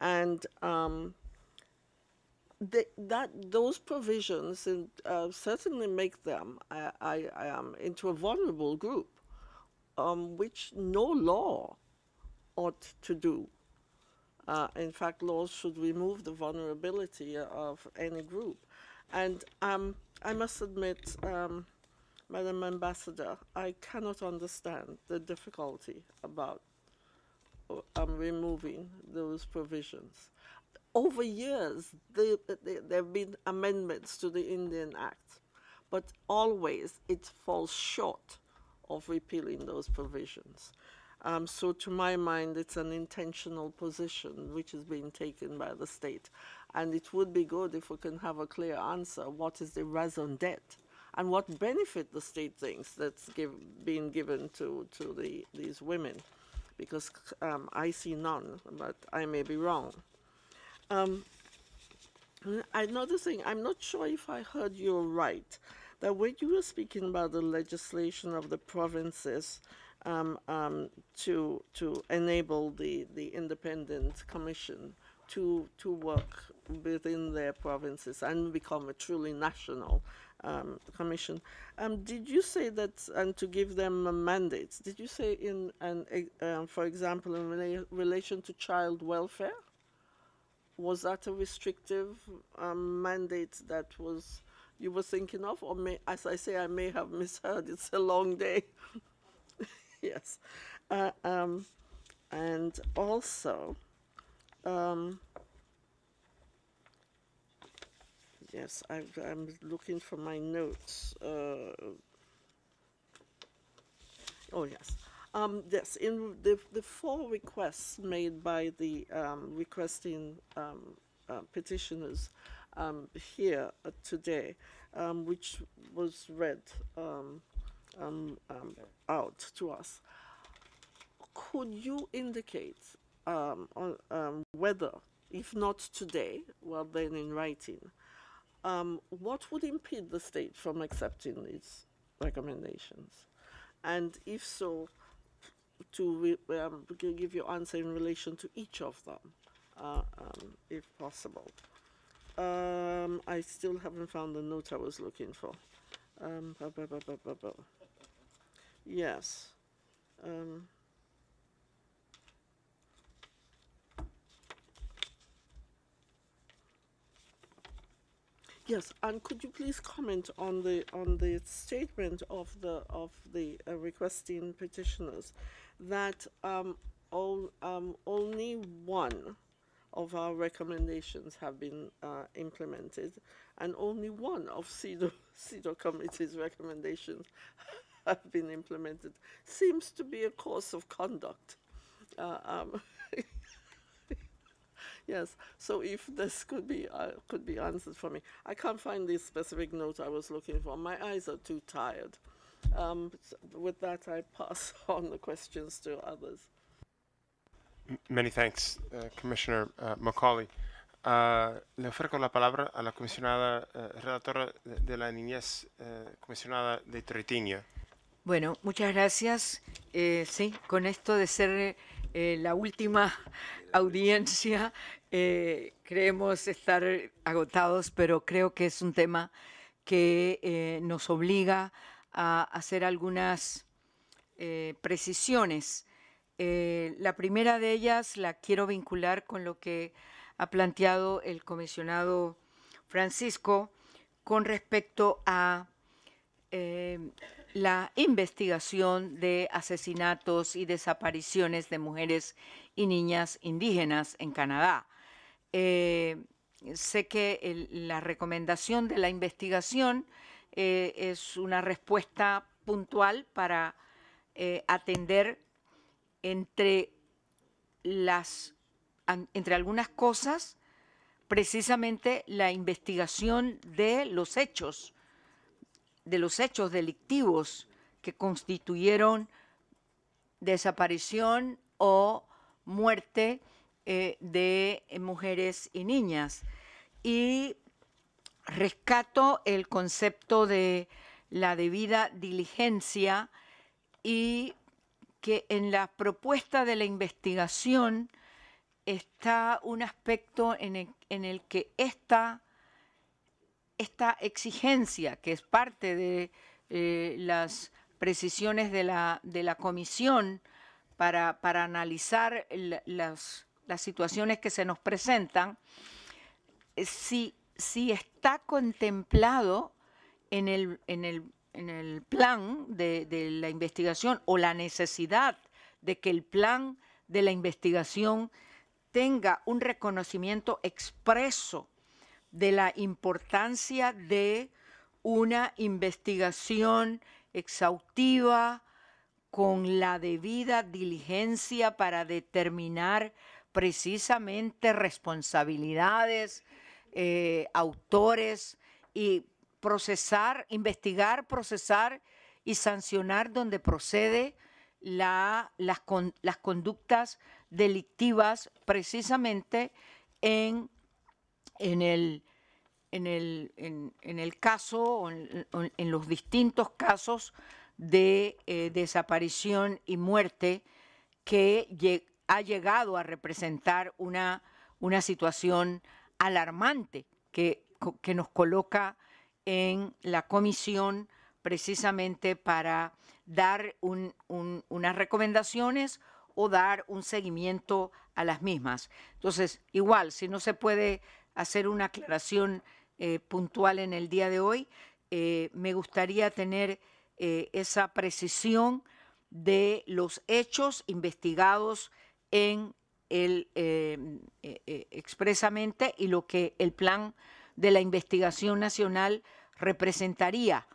Speaker 6: And um, the, that those provisions in, uh, certainly make them I, I, into a vulnerable group, um, which no law ought to do. Uh, in fact, laws should remove the vulnerability of any group. And um, I must admit, um, Madam Ambassador, I cannot understand the difficulty about uh, um, removing those provisions over years, they, they, there have been amendments to the Indian Act, but always it falls short of repealing those provisions. Um, so to my mind, it's an intentional position which is being taken by the state. And it would be good if we can have a clear answer, what is the raison d'etre? And what benefit the state thinks that's give, being given to, to the, these women? Because um, I see none, but I may be wrong. Um, another thing, I'm not sure if I heard you right, that when you were speaking about the legislation of the provinces um, um, to to enable the, the independent commission to to work within their provinces and become a truly national um, commission. Um, did you say that, and to give them mandates? Did you say in, an, uh, for example, in rela relation to child welfare? was that a restrictive um, mandate that was you were thinking of, or may, as I say, I may have [LAUGHS] misheard. It's a long day. [LAUGHS] yes, uh, um, and also, um, yes, i am looking for my notes. Uh, oh yes. Um, yes, in the, the four requests made by the um, requesting um, uh, petitioners um, here uh, today, um, which was read um, out to us, could you indicate on, whether, if not today, well then in writing, what would impede the state from accepting these recommendations? And if so, to um, give your answer in relation to each of them, uh, um, if possible. Um, I still haven't found the note I was looking for. Um, yes. Um, yes, and could you please comment on the on the statement of the of the uh, requesting petitioners that um, all, um, only one of our recommendations have been uh, implemented, and only one of CEDAW, CEDAW committee's recommendations have been implemented. Seems to be a course of conduct. Uh, um, [LAUGHS] yes, so if this could be uh, could be answered for me, I can't find the specific note I was looking for. My eyes are too tired. Um, with that, I pass [LAUGHS] on the questions to others.
Speaker 1: Many thanks, uh, uh, uh, le ofrezco la palabra a la comisionada eh, redactora de, la niñez, eh, comisionada de Tritiña.
Speaker 7: Bueno, muchas gracias. Eh, sí, con esto de ser la última audiencia, creemos estar agotados, pero creo que es un tema que nos obliga a hacer algunas eh, precisiones. Eh, la primera de ellas la quiero vincular con lo que ha planteado el comisionado Francisco con respecto a eh, la investigación de asesinatos y desapariciones de mujeres y niñas indígenas en Canadá. sé que la recomendación de la investigación eh, es una respuesta puntual para eh, atender entre, las, entre algunas cosas precisamente la investigación de los hechos, de los hechos delictivos que constituyeron desaparición o muerte eh, de mujeres y niñas. Y rescato el concepto de la debida diligencia y que en la propuesta de la investigación está un aspecto en el, que esta, esta, exigencia, que es parte de eh, las precisiones de la, de la comisión para, analizar las, las situaciones que se nos presentan, eh, si si está contemplado en el, plan de la investigación o la necesidad de que el plan de la investigación tenga un reconocimiento expreso de la importancia de una investigación exhaustiva con la debida diligencia para determinar precisamente responsabilidades, eh, autores y procesar, investigar, procesar y sancionar donde procede las, conductas delictivas precisamente en, el, caso en, los distintos casos de eh, desaparición y muerte que ha llegado a representar una, una situación alarmante que, que nos coloca en la comisión precisamente para dar unas recomendaciones o dar un seguimiento a las mismas. Entonces, igual, si no se puede hacer una aclaración eh, puntual en el día de hoy, eh, me gustaría tener eh, esa precisión de los hechos investigados en Em, eh, eh, expresamente y lo que el plan de la investigación nacional representaría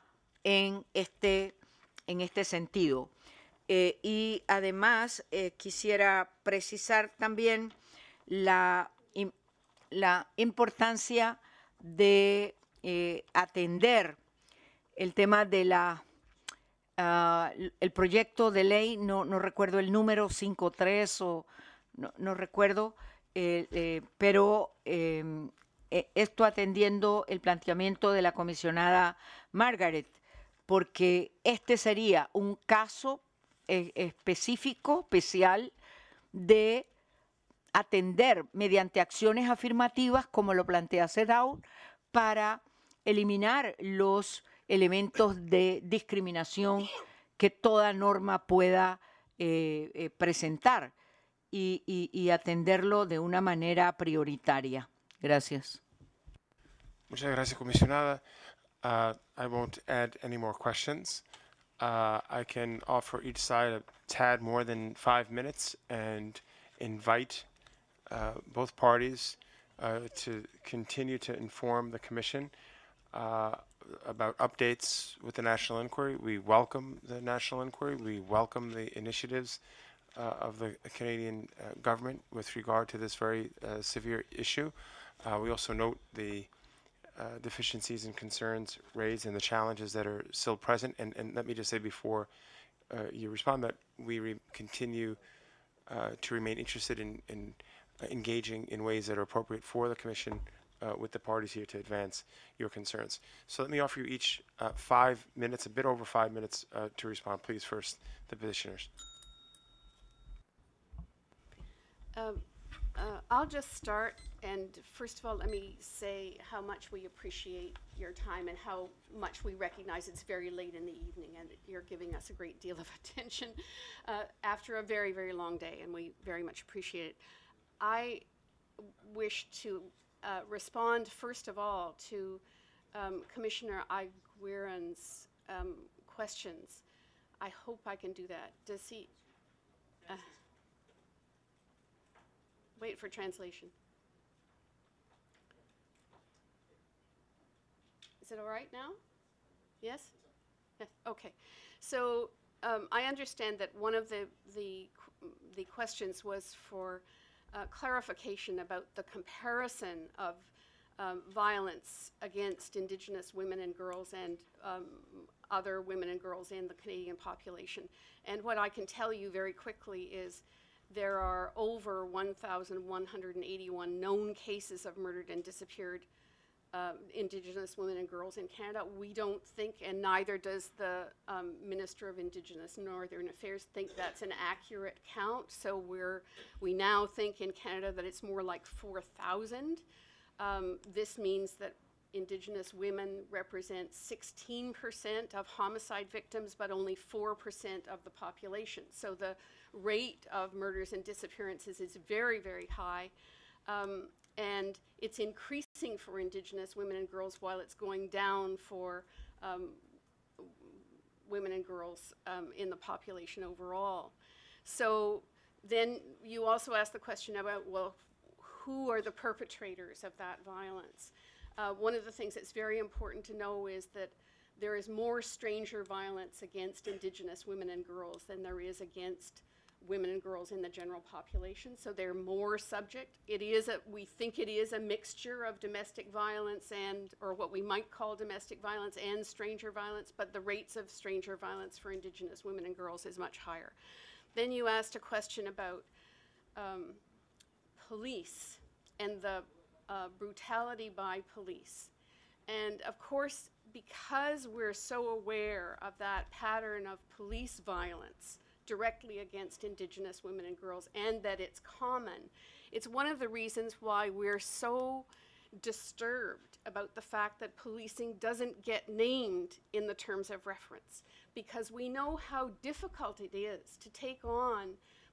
Speaker 7: en este, en este sentido. Eh, y además quisiera precisar también la, la importancia de atender el tema de la ah, el proyecto de ley, no, no recuerdo el número 53 o no, recuerdo, eh, eh, pero em, e, esto atendiendo el planteamiento de la comisionada Margaret, porque este sería un caso eh, específico, especial, de atender mediante acciones afirmativas, como lo plantea CEDAW, para eliminar los elementos de discriminación que toda norma pueda presentar. y, y, y atenderlo de una manera prioritaria. Gracias.
Speaker 1: Muchas gracias, comisionada. Uh, I won't add any more questions. Uh, I can offer each side a tad more than five minutes and invite uh, both parties uh, to continue to inform the Commission uh, about updates with the National Inquiry. We welcome the National Inquiry. We welcome the initiatives uh, of the Canadian uh, government with regard to this very uh, severe issue. we also note the deficiencies and concerns raised and the challenges that are still present. And, and let me just say before you respond that we re continue to remain interested in, in engaging in ways that are appropriate for the Commission uh, with the parties here to advance your concerns. So let me offer you each uh, five minutes, a bit over five minutes, uh, to respond. Please, first, the petitioners.
Speaker 8: Um, uh, I'll just start, and first of all, let me say how much we appreciate your time and how much we recognize it's very late in the evening and you're giving us a great deal of [LAUGHS] attention uh, after a very, very long day, and we very much appreciate it. I wish to uh, respond, first of all, to um, Commissioner Aguirre's um, questions. I hope I can do that. Does he? Uh, Wait for translation. Is it all right now? Yes? Okay. So um, I understand that one of the the the questions was for uh, clarification about the comparison of um, violence against Indigenous women and girls and um, other women and girls in the Canadian population. And what I can tell you very quickly is there are over 1,181 known cases of murdered and disappeared uh, Indigenous women and girls in Canada. We don't think, and neither does the um, Minister of Indigenous Northern Affairs, think that's an accurate count. So we're we now think in Canada that it's more like 4,000. Um, this means that Indigenous women represent 16% of homicide victims, but only 4% of the population. So the rate of murders and disappearances is very, very high. Um, and it's increasing for Indigenous women and girls while it's going down for um, women and girls um, in the population overall. So then you also asked the question about, well, who are the perpetrators of that violence? Uh, one of the things that's very important to know is that there is more stranger violence against Indigenous women and girls than there is against women and girls in the general population, so they're more subject. It is a, we think it is a mixture of domestic violence and, or what we might call domestic violence and stranger violence, but the rates of stranger violence for Indigenous women and girls is much higher. Then you asked a question about um, police and the uh, brutality by police. And of course, because we're so aware of that pattern of police violence, directly against Indigenous women and girls and that it's common. It's one of the reasons why we're so disturbed about the fact that policing doesn't get named in the terms of reference because we know how difficult it is to take on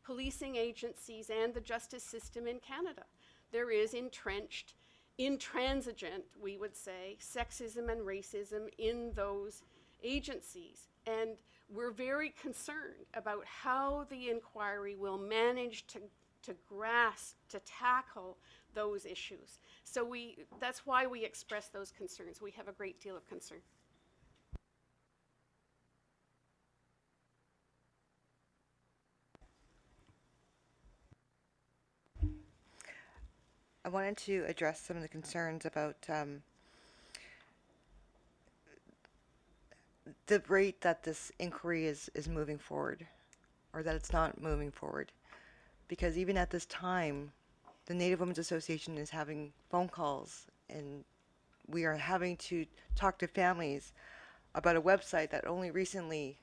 Speaker 8: policing agencies and the justice system in Canada. There is entrenched, intransigent, we would say, sexism and racism in those agencies. And we're very concerned about how the inquiry will manage to, to grasp, to tackle those issues. So we, that's why we express those concerns. We have a great deal of concern.
Speaker 2: I wanted to address some of the concerns about um, the rate that this inquiry is, is moving forward or that it's not moving forward. Because even at this time, the Native Women's Association is having phone calls and we are having to talk to families about a website that only recently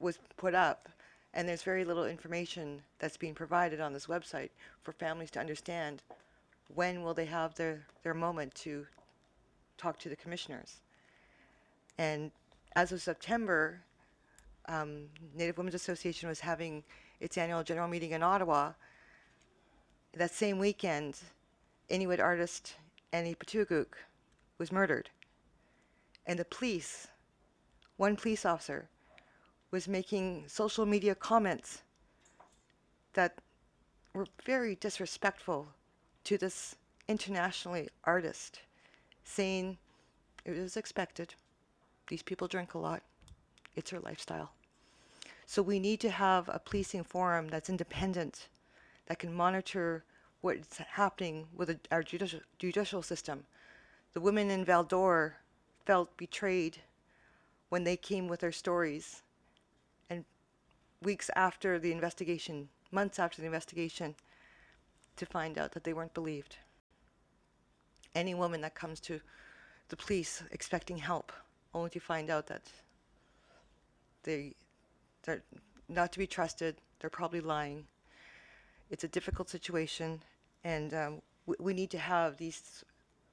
Speaker 2: was put up and there's very little information that's being provided on this website for families to understand when will they have their, their moment to talk to the commissioners. And as of September, um, Native Women's Association was having its annual general meeting in Ottawa. That same weekend, Inuit artist Annie Patuguk was murdered. And the police, one police officer, was making social media comments that were very disrespectful to this internationally artist, saying it was expected these people drink a lot. It's their lifestyle. So we need to have a policing forum that's independent, that can monitor what's happening with a, our judicial, judicial system. The women in Valdor felt betrayed when they came with their stories. And weeks after the investigation, months after the investigation, to find out that they weren't believed. Any woman that comes to the police expecting help only to find out that they they're not to be trusted. They're probably lying. It's a difficult situation, and um, we, we, need to have these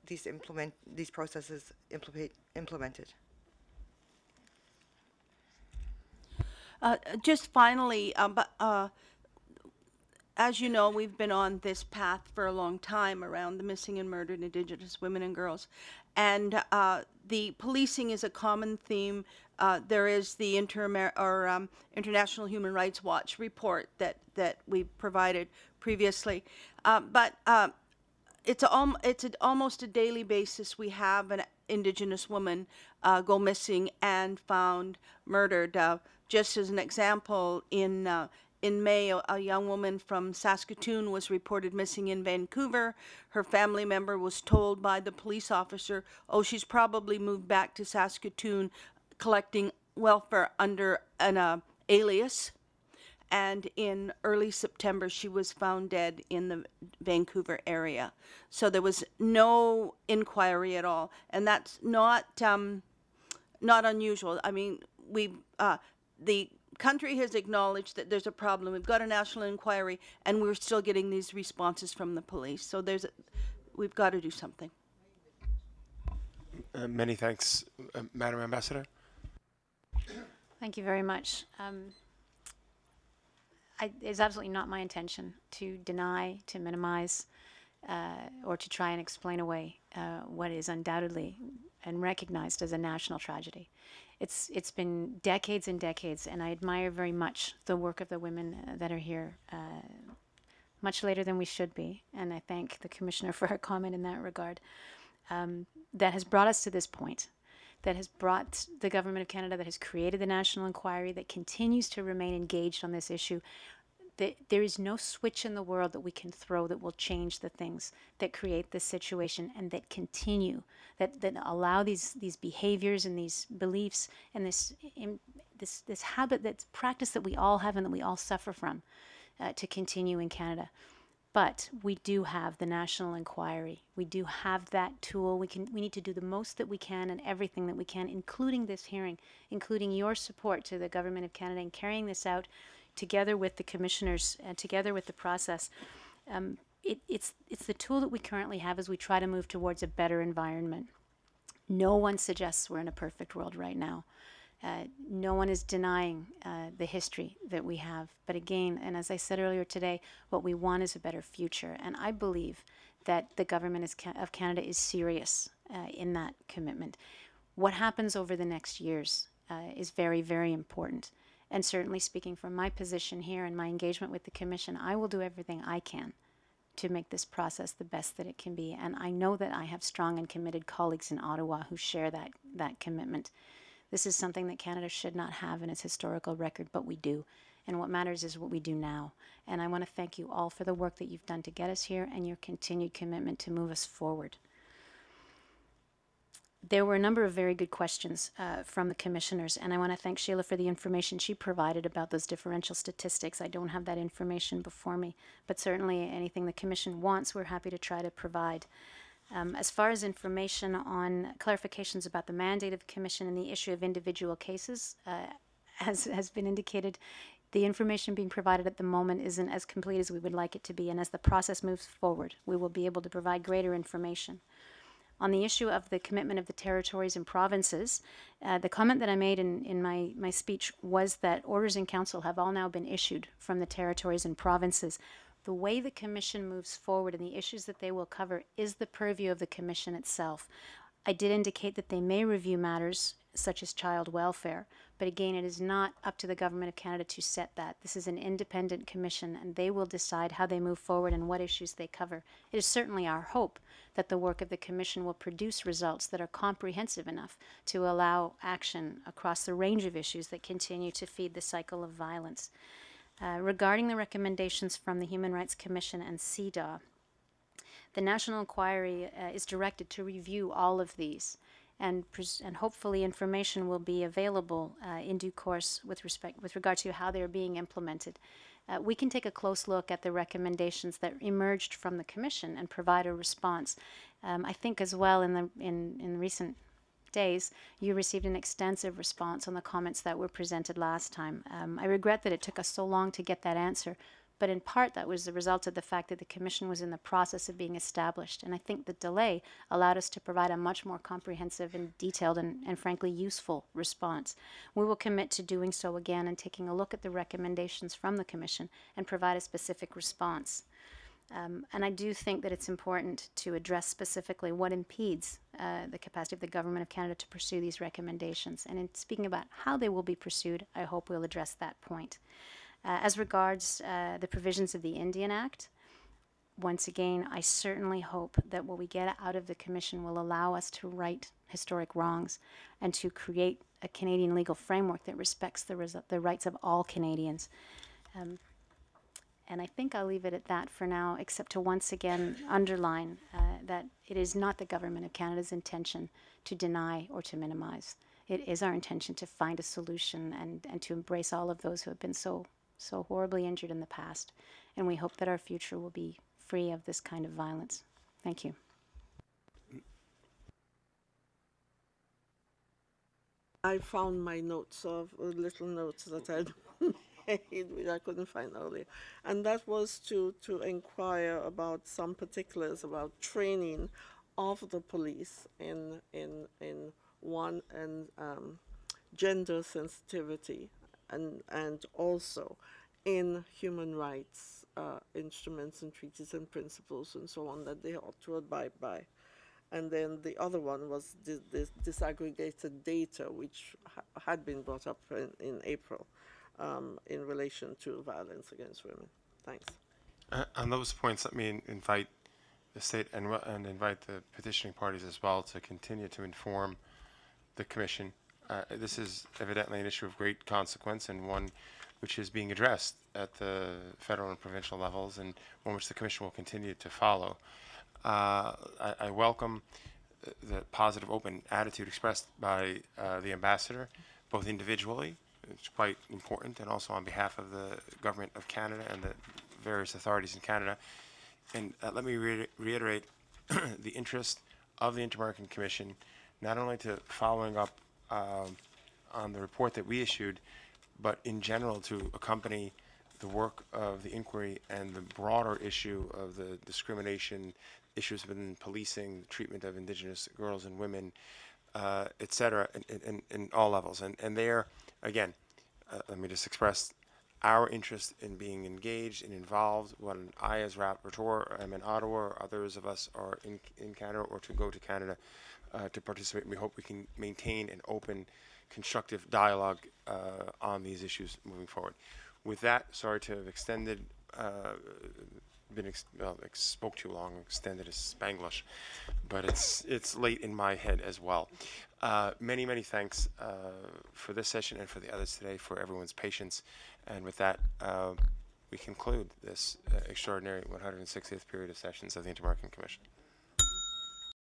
Speaker 2: these implement these processes implement, implemented.
Speaker 3: Uh, just finally, um, Uh, as you know, we've been on this path for a long time around the missing and murdered Indigenous women and girls and uh, the policing is a common theme. Uh, there is the Inter or, um, International Human Rights Watch report that, that we provided previously. Uh, but uh, it's, a, it's a, almost a daily basis. We have an indigenous woman uh, go missing and found murdered. Uh, just as an example, in in May, a young woman from Saskatoon was reported missing in Vancouver. Her family member was told by the police officer, oh, she's probably moved back to Saskatoon collecting welfare under an uh, alias. And in early September, she was found dead in the Vancouver area. So there was no inquiry at all. And that's not, um, not unusual. I mean, we, uh, the country has acknowledged that there's a problem. We've got a national inquiry, and we're still getting these responses from the police. So there's, a, we've got to do something.
Speaker 1: Uh, many thanks, uh, Madam Ambassador.
Speaker 4: Thank you very much. Um, I, it's absolutely not my intention to deny, to minimize, uh, or to try and explain away uh, what is undoubtedly and recognized as a national tragedy it's it's been decades and decades, and I admire very much the work of the women uh, that are here. Uh, much later than we should be, and I thank the commissioner [LAUGHS] for her comment in that regard. Um, that has brought us to this point, that has brought the government of Canada, that has created the national inquiry, that continues to remain engaged on this issue that there is no switch in the world that we can throw that will change the things that create this situation and that continue that that allow these these behaviors and these beliefs and this in, this this habit that's practice that we all have and that we all suffer from uh, to continue in Canada. But we do have the National Inquiry. We do have that tool. We can we need to do the most that we can and everything that we can, including this hearing, including your support to the Government of Canada in carrying this out together with the commissioners and uh, together with the process, um, it, it's, it's the tool that we currently have as we try to move towards a better environment. No one suggests we're in a perfect world right now. Uh, no one is denying uh, the history that we have. But again, and as I said earlier today, what we want is a better future. And I believe that the government ca of Canada is serious uh, in that commitment. What happens over the next years uh, is very, very important and certainly speaking from my position here and my engagement with the Commission, I will do everything I can to make this process the best that it can be. And I know that I have strong and committed colleagues in Ottawa who share that, that commitment. This is something that Canada should not have in its historical record, but we do. And what matters is what we do now. And I want to thank you all for the work that you've done to get us here and your continued commitment to move us forward there were a number of very good questions uh, from the commissioners, and I want to thank Sheila for the information she provided about those differential statistics. I don't have that information before me, but certainly anything the commission wants, we're happy to try to provide. Um, as far as information on clarifications about the mandate of the commission and the issue of individual cases, uh, as has been indicated, the information being provided at the moment isn't as complete as we would like it to be, and as the process moves forward, we will be able to provide greater information on the issue of the commitment of the territories and provinces, uh, the comment that I made in, in my, my speech was that orders in council have all now been issued from the territories and provinces. The way the commission moves forward and the issues that they will cover is the purview of the commission itself. I did indicate that they may review matters such as child welfare, but again, it is not up to the Government of Canada to set that. This is an independent commission, and they will decide how they move forward and what issues they cover. It is certainly our hope that the work of the commission will produce results that are comprehensive enough to allow action across the range of issues that continue to feed the cycle of violence. Uh, regarding the recommendations from the Human Rights Commission and CEDAW, the National Inquiry uh, is directed to review all of these and, pres- and hopefully information will be available uh, in due course with respect with regard to how they're being implemented. Uh, we can take a close look at the recommendations that emerged from the commission and provide a response. Um, I think as well in the in in recent days, you received an extensive response on the comments that were presented last time. Um, I regret that it took us so long to get that answer, but in part that was the result of the fact that the commission was in the process of being established. And I think the delay allowed us to provide a much more comprehensive and detailed and, and frankly useful response. We will commit to doing so again and taking a look at the recommendations from the commission and provide a specific response. Um, and I do think that it's important to address specifically what impedes uh, the capacity of the Government of Canada to pursue these recommendations. And in speaking about how they will be pursued, I hope we'll address that point. Uh, as regards uh, the provisions of the Indian Act, once again, I certainly hope that what we get out of the Commission will allow us to right historic wrongs and to create a Canadian legal framework that respects the, the rights of all Canadians. Um, and I think I'll leave it at that for now, except to once again underline uh, that it is not the Government of Canada's intention to deny or to minimize. It is our intention to find a solution and, and to embrace all of those who have been so so horribly injured in the past, and we hope that our future will be free of this kind of violence. Thank you.
Speaker 6: I found my notes of uh, little notes that I [LAUGHS] made, which I couldn't find earlier, and that was to to inquire about some particulars about training of the police in in in one and um, gender sensitivity and, and also in human rights uh, instruments and treaties and principles and so on that they ought to abide by. And then the other one was this, this disaggregated data, which ha had been brought up in, in April um, in relation to violence against women. Thanks.
Speaker 1: Uh, on those points, let me invite the state and, and invite the petitioning parties as well to continue to inform the commission uh, this is evidently an issue of great consequence and one which is being addressed at the federal and provincial levels and one which the Commission will continue to follow. Uh, I, I, welcome the positive, open attitude expressed by uh, the ambassador, both individually, it's quite important, and also on behalf of the government of Canada and the various authorities in Canada. And uh, let me re reiterate [CLEARS THROAT] the interest of the Inter-American Commission, not only to following up um, on the report that we issued, but in general to accompany the work of the inquiry and the broader issue of the discrimination issues within policing, the treatment of indigenous girls and women, uh, et cetera, in, in, in all levels. And, and there, again, uh, let me just express our interest in being engaged and involved when I, as rapporteur, am in Ottawa, or others of us are in, in Canada or to go to Canada uh, to participate. And we hope we can maintain an open, constructive dialogue uh, on these issues moving forward. With that, sorry to have extended, uh, been ex well, ex spoke too long, extended is Spanglish, but it's it's late in my head as well. Uh, many many thanks uh, for this session and for the others today for everyone's patience. And with that we conclude this uh, extraordinary 160th period of sessions of the Inter-American Commission.